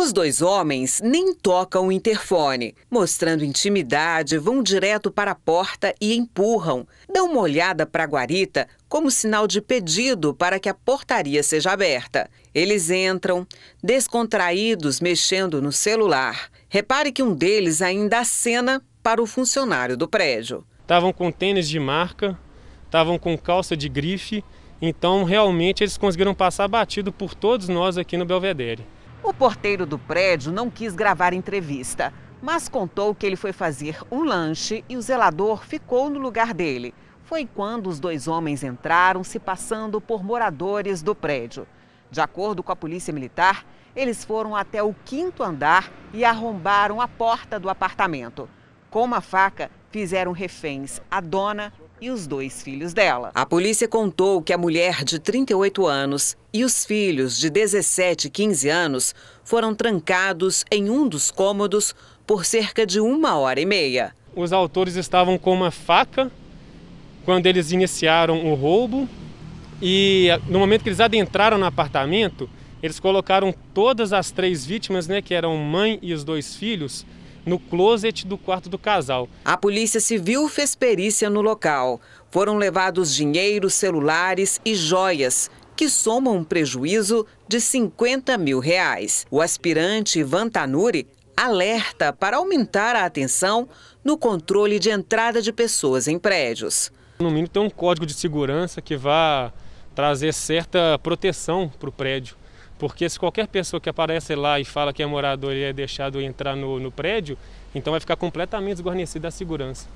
Os dois homens nem tocam o interfone. Mostrando intimidade, vão direto para a porta e empurram. Dão uma olhada para a guarita como sinal de pedido para que a portaria seja aberta. Eles entram, descontraídos, mexendo no celular. Repare que um deles ainda acena para o funcionário do prédio. Estavam com tênis de marca, estavam com calça de grife, então realmente eles conseguiram passar batido por todos nós aqui no Belvedere. O porteiro do prédio não quis gravar entrevista, mas contou que ele foi fazer um lanche e o zelador ficou no lugar dele. Foi quando os dois homens entraram se passando por moradores do prédio. De acordo com a polícia militar, eles foram até o quinto andar e arrombaram a porta do apartamento. Com uma faca, fizeram reféns a dona e os dois filhos dela. A polícia contou que a mulher de 38 anos e os filhos de 17 e 15 anos foram trancados em um dos cômodos por cerca de uma hora e meia. Os autores estavam com uma faca quando eles iniciaram o roubo e no momento que eles adentraram no apartamento, eles colocaram todas as três vítimas, né, que eram mãe e os dois filhos, no closet do quarto do casal. A Polícia Civil fez perícia no local. Foram levados dinheiro, celulares e joias, que somam um prejuízo de 50 mil reais. O aspirante Ivan Tanuri alerta para aumentar a atenção no controle de entrada de pessoas em prédios. No mínimo, tem um código de segurança que vá trazer certa proteção para o prédio. Porque se qualquer pessoa que aparece lá e fala que é morador e é deixado entrar no, no prédio, então vai ficar completamente desguarnecida a segurança.